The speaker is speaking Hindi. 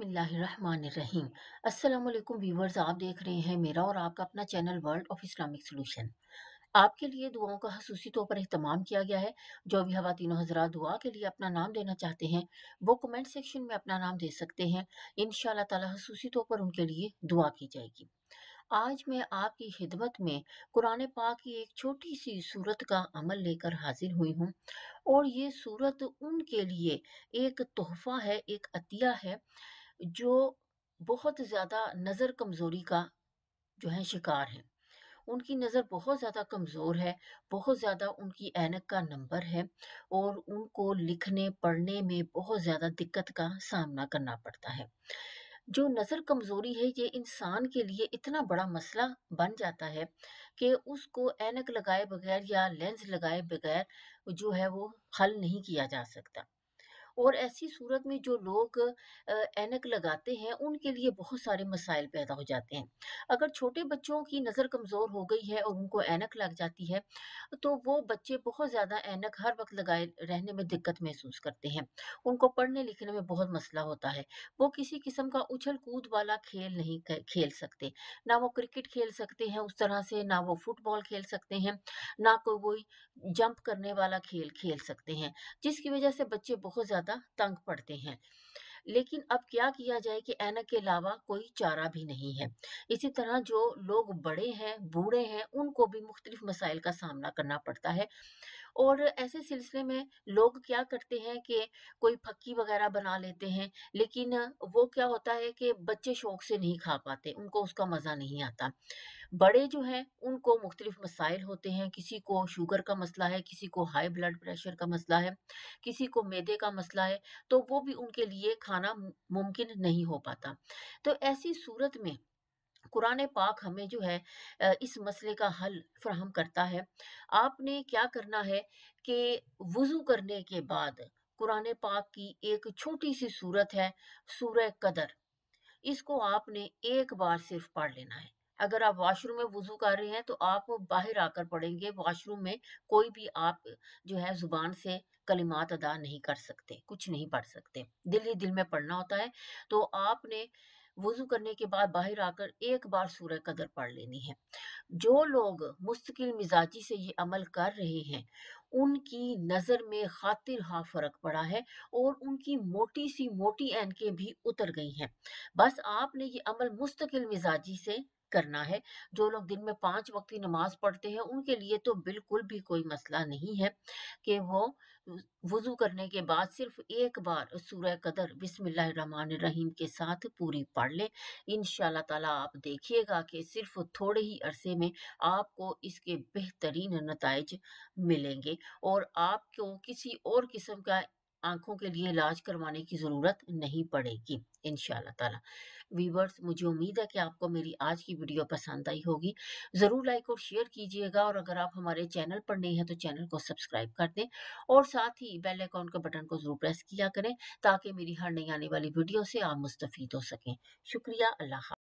बसमीम असलम व्यूवर्स आप देख रहे हैं मेरा और आपका अपना channel world of Islamic solution आपके लिए दुआओं का खसूसी तौर पर अहतमाम किया गया है जो भी खातिनों हजरा दुआ के लिए अपना नाम देना चाहते हैं वो कमेंट सेक्शन में अपना नाम दे सकते हैं इन ताला खसूसी तौर पर उनके लिए दुआ की जाएगी आज मैं आपकी खिदमत में कुरान पाक की एक छोटी सी सूरत का अमल लेकर हाजिर हुई हूँ और ये सूरत उनके लिए एक तोहफा है एक अतिया है जो बहुत ज़्यादा नज़र कमज़ोरी का जो है शिकार है उनकी नज़र बहुत ज़्यादा कमज़ोर है बहुत ज़्यादा उनकी एनक का नंबर है और उनको लिखने पढ़ने में बहुत ज़्यादा दिक्कत का सामना करना पड़ता है जो नज़र कमज़ोरी है ये इंसान के लिए इतना बड़ा मसला बन जाता है कि उसको एनक लगाए बगैर या लेंस लगाए बगैर जो है वो हल नहीं किया जा सकता और ऐसी सूरत में जो लोग एनक लगाते हैं उनके लिए बहुत सारे मसाइल पैदा हो जाते हैं अगर छोटे बच्चों की नज़र कमज़ोर हो गई है और उनको एनक लग जाती है तो वो बच्चे बहुत ज़्यादा एनक हर वक्त लगाए रहने में दिक्कत महसूस करते हैं उनको पढ़ने लिखने में बहुत मसला होता है वो किसी किस्म का उछल कूद वाला खेल नहीं खेल सकते ना वो क्रिकेट खेल सकते हैं उस तरह से ना वो फुटबॉल खेल सकते हैं ना कोई जंप करने वाला खेल खेल सकते हैं जिसकी वजह से बच्चे बहुत ज़्यादा ज़्यादा तंग पड़ते हैं लेकिन अब क्या किया जाए कि ऐनक के अलावा कोई चारा भी नहीं है इसी तरह जो लोग बड़े हैं बूढ़े हैं उनको भी मुख्तलिफ मसाइल का सामना करना पड़ता है और ऐसे सिलसिले में लोग क्या करते हैं कि कोई फक्की वगैरह बना लेते हैं लेकिन वो क्या होता है कि बच्चे शौक से नहीं खा पाते उनको उसका मज़ा नहीं आता बड़े जो हैं उनको मुख्तलिफ मसाइल होते हैं किसी को शुगर का मसला है किसी को हाई ब्लड प्रेशर का मसला है किसी को मैदे का मसला है तो वो भी उनके लिए खा उठाना मुमकिन नहीं हो पाता तो ऐसी सूरत में कुरान पाक हमें जो है इस मसले का हल फ्राहम करता है आपने क्या करना है कि वज़ू करने के बाद कुरान पाक की एक छोटी सी सूरत है सूर कदर इसको आपने एक बार सिर्फ पढ़ लेना है अगर आप वॉशरूम में वजू कर रहे हैं तो आप बाहर आकर पढ़ेंगे वॉशरूम में कोई भी आप जो है ज़ुबान से कलिमात अदा नहीं कर सकते कुछ नहीं पढ़ सकते दिल ही दिल में पढ़ना होता है तो आपने वजू करने के बाद बाहर आकर एक बार सूर्य कदर पढ़ लेनी है जो लोग मुस्तकिल मिजाजी से ये अमल कर रहे हैं उनकी नज़र में खातिर हा फर्क पड़ा है और उनकी मोटी सी मोटी एनके भी उतर गई हैं बस आपने ये अमल मुस्तकिल मिजाजी से करना है जो लोग दिन में पांच वक्त की नमाज पढ़ते हैं उनके लिए तो बिल्कुल भी कोई मसला नहीं है कि वो वजू करने के बाद सिर्फ एक बार सूर्य कदर बिस्मिल्लाम के साथ पूरी पढ़ लें इन ताला आप देखिएगा कि सिर्फ थोड़े ही अरसे में आपको इसके बेहतरीन नतज मिलेंगे और आपको किसी और किस्म का आंखों के लिए इलाज करवाने की ज़रूरत नहीं पड़ेगी इन ताला वीवर्स मुझे उम्मीद है कि आपको मेरी आज की वीडियो पसंद आई होगी ज़रूर लाइक और शेयर कीजिएगा और अगर आप हमारे चैनल पर नहीं हैं तो चैनल को सब्सक्राइब कर दें और साथ ही बेल अकाउंट के बटन को ज़रूर प्रेस किया करें ताकि मेरी हर नई आने वाली वीडियो से आप मुस्तफ़ हो सकें शुक्रिया अल्लाह